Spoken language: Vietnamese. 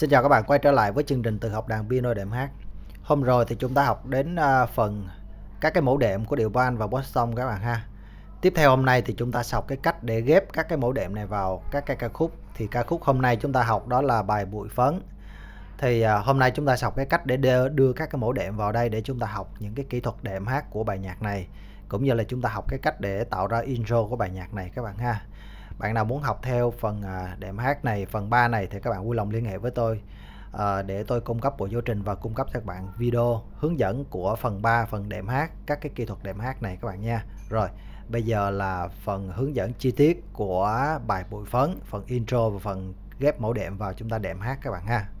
Xin chào các bạn quay trở lại với chương trình tự học đàn piano đệm hát. Hôm rồi thì chúng ta học đến à, phần các cái mẫu đệm của điệu van và Boston các bạn ha. Tiếp theo hôm nay thì chúng ta học cái cách để ghép các cái mẫu đệm này vào các cái ca khúc. Thì ca khúc hôm nay chúng ta học đó là bài bụi phấn. Thì à, hôm nay chúng ta học cái cách để đưa các cái mẫu đệm vào đây để chúng ta học những cái kỹ thuật đệm hát của bài nhạc này. Cũng như là chúng ta học cái cách để tạo ra intro của bài nhạc này các bạn ha bạn nào muốn học theo phần à, đệm hát này phần 3 này thì các bạn vui lòng liên hệ với tôi à, để tôi cung cấp bộ giáo trình và cung cấp cho các bạn video hướng dẫn của phần 3 phần đệm hát các cái kỹ thuật đệm hát này các bạn nha rồi bây giờ là phần hướng dẫn chi tiết của bài bụi phấn phần intro và phần ghép mẫu đệm vào chúng ta đệm hát các bạn ha